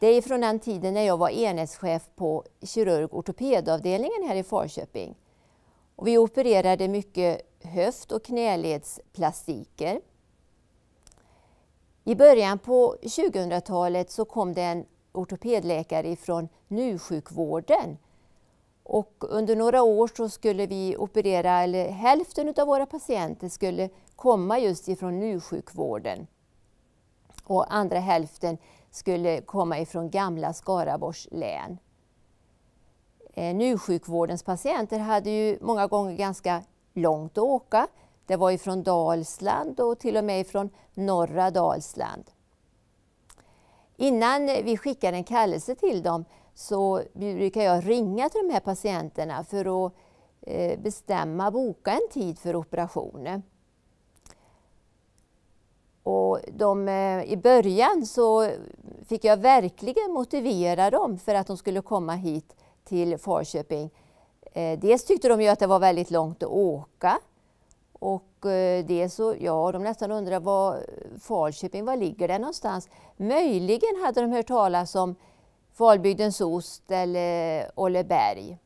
Det är från den tiden när jag var enhetschef på kirurg ortopedavdelningen här i Falköping. Och vi opererade mycket höft och knäledsplastiker. I början på 2000-talet så kom det en ortopedläkare från sjukvården Och under några år så skulle vi operera, eller hälften av våra patienter skulle komma just ifrån NU-sjukvården och andra hälften skulle komma ifrån gamla Skaraborgs län. Eh, nusjukvårdens patienter hade ju många gånger ganska långt att åka. Det var ifrån Dalsland och till och med ifrån norra Dalsland. Innan vi skickar en kallelse till dem så brukar jag ringa till de här patienterna för att eh, bestämma, boka en tid för operationen de, eh, I början så fick jag verkligen motivera dem för att de skulle komma hit till Falköping. Eh, dels tyckte de ju att det var väldigt långt att åka och eh, dels så, ja, de nästan undrade var Falköping, var ligger det någonstans? Möjligen hade de hört talas om Falbygdens ost eller Ålleberg.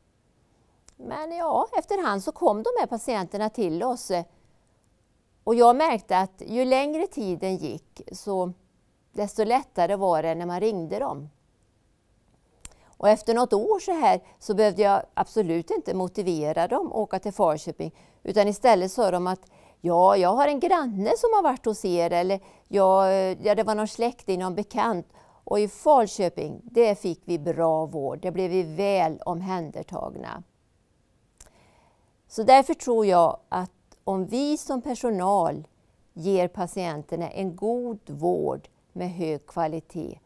Men ja, efterhand så kom de här patienterna till oss och jag märkte att ju längre tiden gick så desto lättare var det när man ringde dem. Och efter något år så här så behövde jag absolut inte motivera dem att åka till Falköping utan istället sa de att ja, jag har en granne som har varit hos er eller ja, ja det var någon släkting, någon bekant. Och i Falköping, det fick vi bra vård, det blev vi väl omhändertagna. Så därför tror jag att om vi som personal ger patienterna en god vård med hög kvalitet,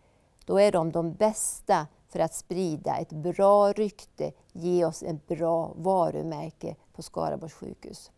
då är de de bästa för att sprida ett bra rykte, ge oss ett bra varumärke på Skaraborgs sjukhus.